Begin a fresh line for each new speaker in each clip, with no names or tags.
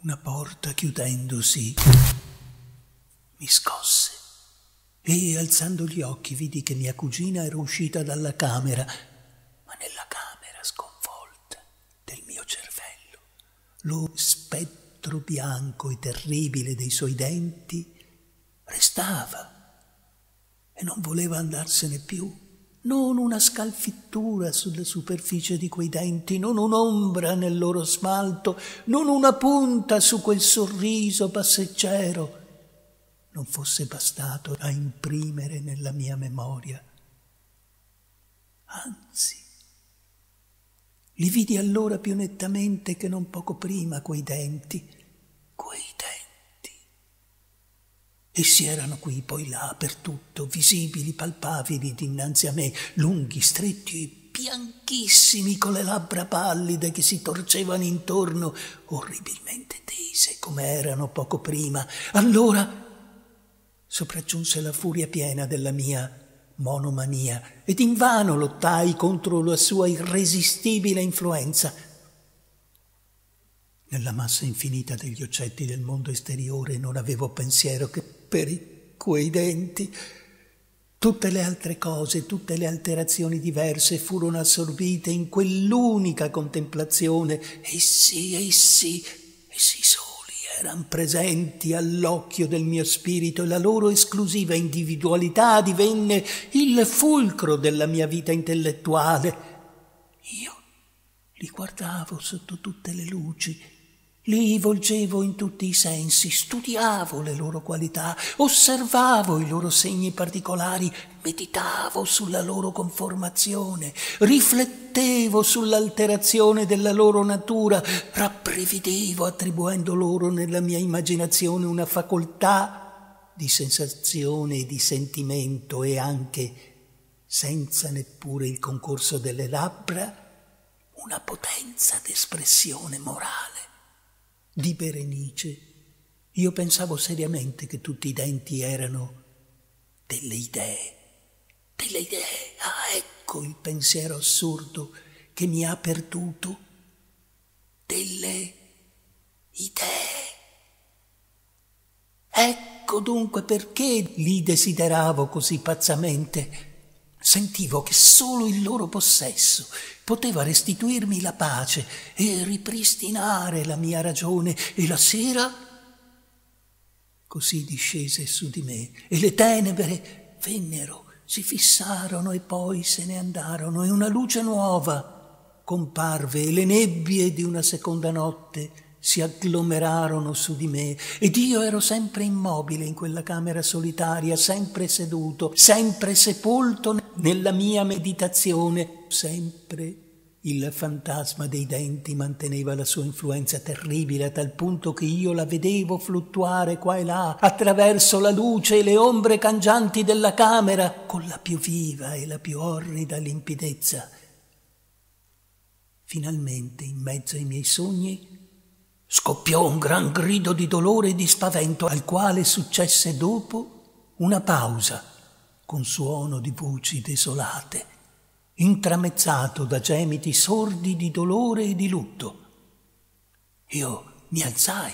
Una porta chiudendosi mi scosse e alzando gli occhi vidi che mia cugina era uscita dalla camera, ma nella camera sconvolta del mio cervello, lo spettro bianco e terribile dei suoi denti restava e non voleva andarsene più non una scalfittura sulla superficie di quei denti, non un'ombra nel loro smalto, non una punta su quel sorriso passeggero, non fosse bastato a imprimere nella mia memoria. Anzi, li vidi allora più nettamente che non poco prima quei denti, quei denti Essi erano qui, poi là, per tutto, visibili, palpabili dinanzi a me, lunghi, stretti e bianchissimi, con le labbra pallide che si torcevano intorno, orribilmente tese come erano poco prima. Allora sopraggiunse la furia piena della mia monomania ed invano lottai contro la sua irresistibile influenza. Nella massa infinita degli oggetti del mondo esteriore non avevo pensiero che per quei denti. Tutte le altre cose, tutte le alterazioni diverse furono assorbite in quell'unica contemplazione. Essi, essi, essi soli erano presenti all'occhio del mio spirito e la loro esclusiva individualità divenne il fulcro della mia vita intellettuale. Io li guardavo sotto tutte le luci li volgevo in tutti i sensi, studiavo le loro qualità, osservavo i loro segni particolari, meditavo sulla loro conformazione, riflettevo sull'alterazione della loro natura, rapprevedevo attribuendo loro nella mia immaginazione una facoltà di sensazione e di sentimento e anche, senza neppure il concorso delle labbra, una potenza d'espressione morale di Berenice. Io pensavo seriamente che tutti i denti erano delle idee, delle idee. Ah, ecco il pensiero assurdo che mi ha perduto. Delle idee. Ecco dunque perché li desideravo così pazzamente sentivo che solo il loro possesso poteva restituirmi la pace e ripristinare la mia ragione e la sera così discese su di me e le tenebre vennero, si fissarono e poi se ne andarono e una luce nuova comparve e le nebbie di una seconda notte si agglomerarono su di me ed io ero sempre immobile in quella camera solitaria, sempre seduto, sempre sepolto nella mia meditazione, sempre il fantasma dei denti manteneva la sua influenza terribile a tal punto che io la vedevo fluttuare qua e là, attraverso la luce e le ombre cangianti della camera, con la più viva e la più orrida limpidezza. Finalmente, in mezzo ai miei sogni, Scoppiò un gran grido di dolore e di spavento, al quale successe dopo una pausa, con suono di voci desolate, intramezzato da gemiti sordi di dolore e di lutto. Io mi alzai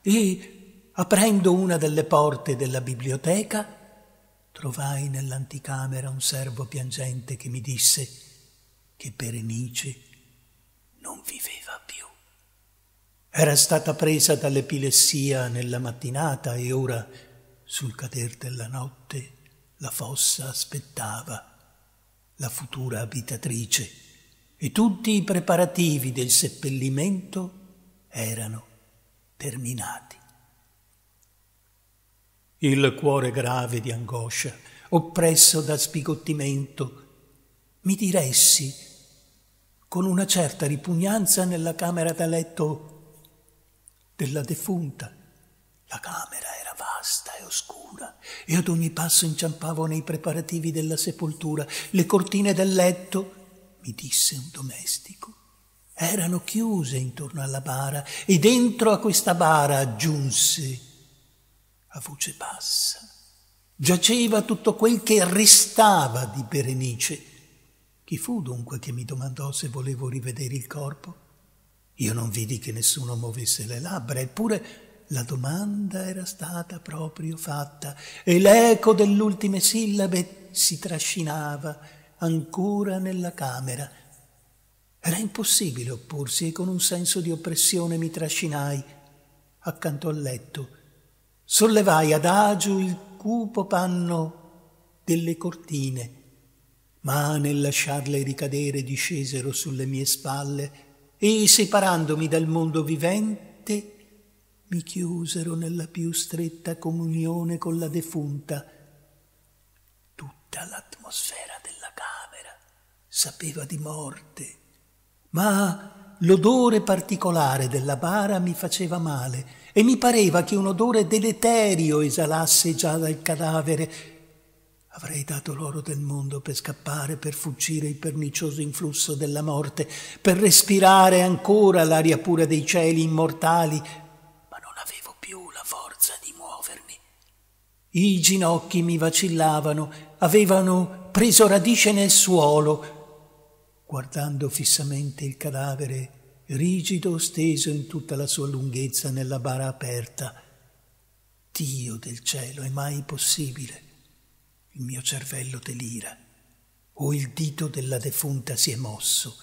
e, aprendo una delle porte della biblioteca, trovai nell'anticamera un servo piangente che mi disse che Berenice non viveva. Era stata presa dall'epilessia nella mattinata e ora, sul cader della notte, la fossa aspettava la futura abitatrice e tutti i preparativi del seppellimento erano terminati. Il cuore grave di angoscia, oppresso da spigottimento, mi diressi con una certa ripugnanza nella camera da letto della defunta. La camera era vasta e oscura e ad ogni passo inciampavo nei preparativi della sepoltura. Le cortine del letto, mi disse un domestico, erano chiuse intorno alla bara e dentro a questa bara aggiunse a voce bassa. Giaceva tutto quel che restava di Berenice. Chi fu dunque che mi domandò se volevo rivedere il corpo? Io non vidi che nessuno muovesse le labbra, eppure la domanda era stata proprio fatta e l'eco dell'ultime sillabe si trascinava ancora nella camera. Era impossibile opporsi e con un senso di oppressione mi trascinai accanto al letto. Sollevai ad agio il cupo panno delle cortine, ma nel lasciarle ricadere discesero sulle mie spalle e separandomi dal mondo vivente mi chiusero nella più stretta comunione con la defunta. Tutta l'atmosfera della camera sapeva di morte, ma l'odore particolare della bara mi faceva male e mi pareva che un odore deleterio esalasse già dal cadavere Avrei dato l'oro del mondo per scappare, per fuggire il pernicioso influsso della morte, per respirare ancora l'aria pura dei cieli immortali, ma non avevo più la forza di muovermi. I ginocchi mi vacillavano, avevano preso radice nel suolo. Guardando fissamente il cadavere, rigido steso in tutta la sua lunghezza nella bara aperta. Dio del cielo, è mai possibile? il mio cervello delira, o il dito della defunta si è mosso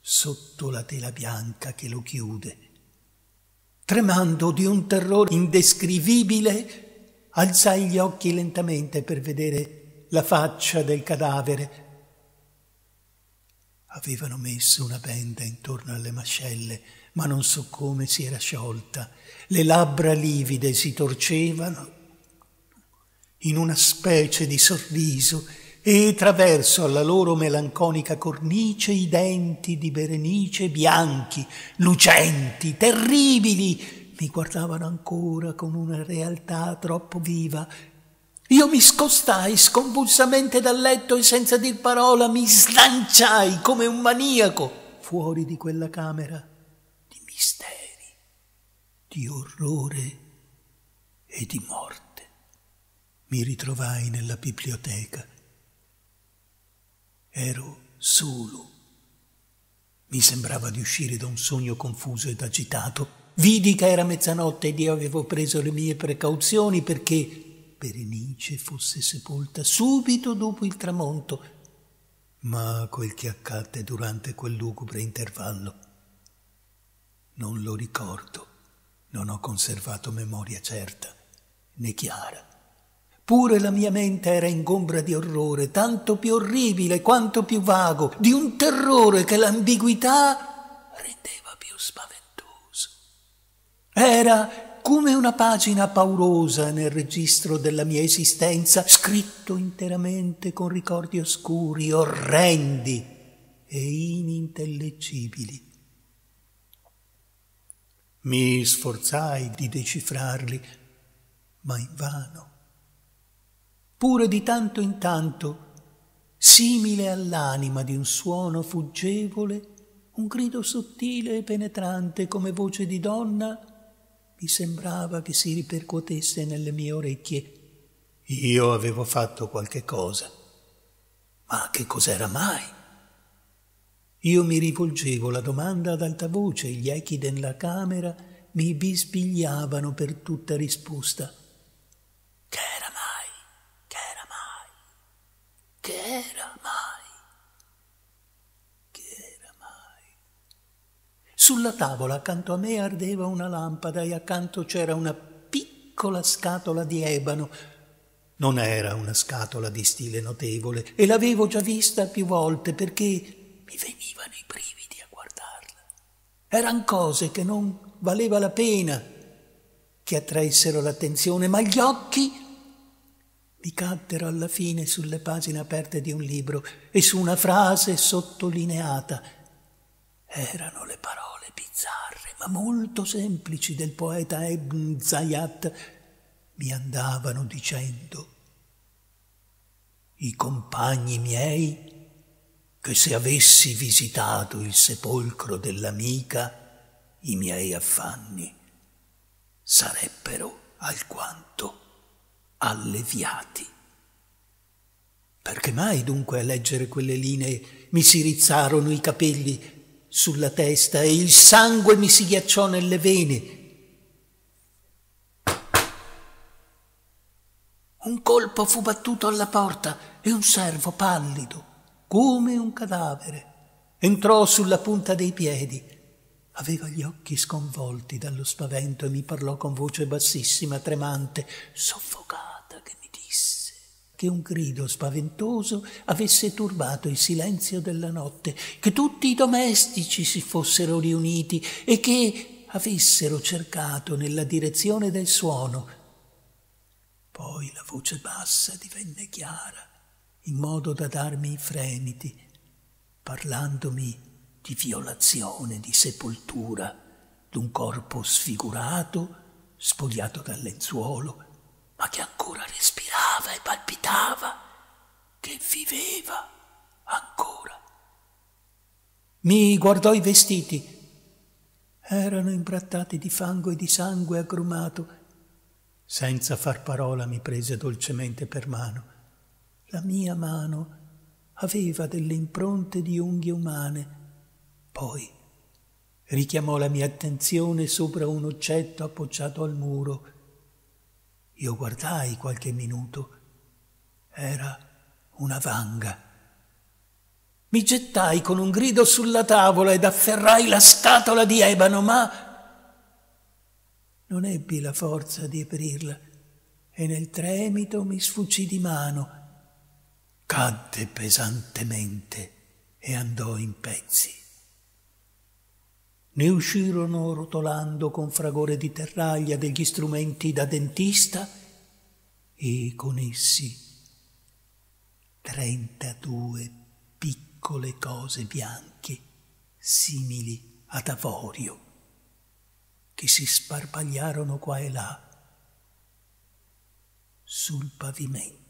sotto la tela bianca che lo chiude. Tremando di un terrore indescrivibile, alzai gli occhi lentamente per vedere la faccia del cadavere. Avevano messo una benda intorno alle mascelle, ma non so come si era sciolta. Le labbra livide si torcevano in una specie di sorriso e traverso alla loro melanconica cornice i denti di Berenice bianchi, lucenti, terribili, mi guardavano ancora con una realtà troppo viva. Io mi scostai sconvulsamente dal letto e senza dir parola mi slanciai come un maniaco fuori di quella camera di misteri, di orrore e di morte mi ritrovai nella biblioteca. Ero solo. Mi sembrava di uscire da un sogno confuso ed agitato. Vidi che era mezzanotte ed io avevo preso le mie precauzioni perché Berenice fosse sepolta subito dopo il tramonto. Ma quel che accadde durante quel lugubre intervallo non lo ricordo, non ho conservato memoria certa né chiara. Pure la mia mente era ingombra di orrore, tanto più orribile quanto più vago, di un terrore che l'ambiguità rendeva più spaventoso. Era come una pagina paurosa nel registro della mia esistenza, scritto interamente con ricordi oscuri, orrendi e inintellegibili. Mi sforzai di decifrarli, ma invano pure di tanto in tanto, simile all'anima di un suono fuggevole, un grido sottile e penetrante come voce di donna, mi sembrava che si ripercuotesse nelle mie orecchie. Io avevo fatto qualche cosa. Ma che cos'era mai? Io mi rivolgevo la domanda ad alta voce, gli echi della camera mi bisbigliavano per tutta risposta. Sulla tavola accanto a me ardeva una lampada e accanto c'era una piccola scatola di ebano. Non era una scatola di stile notevole e l'avevo già vista più volte perché mi venivano i brividi a guardarla. Eran cose che non valeva la pena che attraessero l'attenzione, ma gli occhi mi caddero alla fine sulle pagine aperte di un libro e su una frase sottolineata. Erano le parole bizzarre ma molto semplici del poeta Ibn Zayat mi andavano dicendo i compagni miei che se avessi visitato il sepolcro dell'amica i miei affanni sarebbero alquanto alleviati. Perché mai dunque a leggere quelle linee mi si rizzarono i capelli sulla testa e il sangue mi si ghiacciò nelle vene. Un colpo fu battuto alla porta e un servo pallido, come un cadavere, entrò sulla punta dei piedi. Aveva gli occhi sconvolti dallo spavento e mi parlò con voce bassissima, tremante, soffocata che un grido spaventoso avesse turbato il silenzio della notte, che tutti i domestici si fossero riuniti e che avessero cercato nella direzione del suono. Poi la voce bassa divenne chiara, in modo da darmi i fremiti, parlandomi di violazione, di sepoltura, d'un corpo sfigurato, spogliato dal lenzuolo, ma che ancora respirava e palpitava, che viveva ancora. Mi guardò i vestiti. Erano imbrattati di fango e di sangue aggrumato. Senza far parola mi prese dolcemente per mano. La mia mano aveva delle impronte di unghie umane. Poi richiamò la mia attenzione sopra un oggetto appoggiato al muro io guardai qualche minuto. Era una vanga. Mi gettai con un grido sulla tavola ed afferrai la scatola di ebano, ma non ebbi la forza di aprirla e nel tremito mi sfuggì di mano. Cadde pesantemente e andò in pezzi. Ne uscirono rotolando con fragore di terraglia degli strumenti da dentista e con essi trentadue piccole cose bianche simili ad avorio che si sparpagliarono qua e là sul pavimento.